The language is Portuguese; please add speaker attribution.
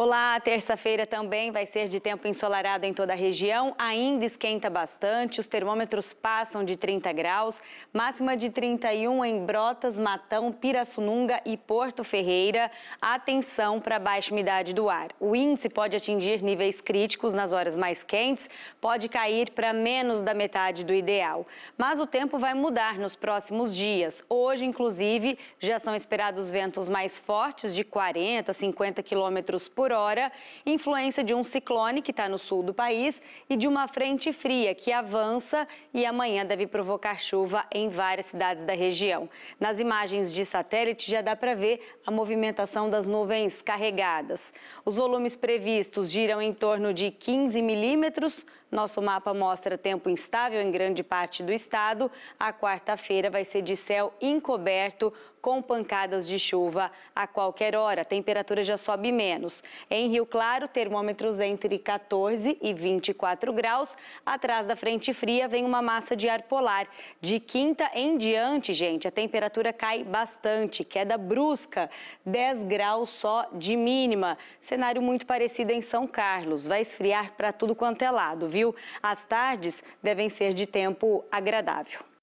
Speaker 1: Olá, terça-feira também vai ser de tempo ensolarado em toda a região. Ainda esquenta bastante, os termômetros passam de 30 graus, máxima de 31 em Brotas, Matão, Pirassununga e Porto Ferreira. Atenção para a baixa umidade do ar. O índice pode atingir níveis críticos nas horas mais quentes, pode cair para menos da metade do ideal. Mas o tempo vai mudar nos próximos dias. Hoje, inclusive, já são esperados ventos mais fortes de 40, 50 quilômetros por por hora, influência de um ciclone que está no sul do país e de uma frente fria que avança e amanhã deve provocar chuva em várias cidades da região. Nas imagens de satélite já dá para ver a movimentação das nuvens carregadas. Os volumes previstos giram em torno de 15 milímetros. Nosso mapa mostra tempo instável em grande parte do estado. A quarta-feira vai ser de céu encoberto com pancadas de chuva a qualquer hora. A temperatura já sobe menos. Em Rio Claro, termômetros entre 14 e 24 graus. Atrás da frente fria vem uma massa de ar polar. De quinta em diante, gente, a temperatura cai bastante, queda brusca, 10 graus só de mínima. Cenário muito parecido em São Carlos. Vai esfriar para tudo quanto é lado, viu? As tardes devem ser de tempo agradável.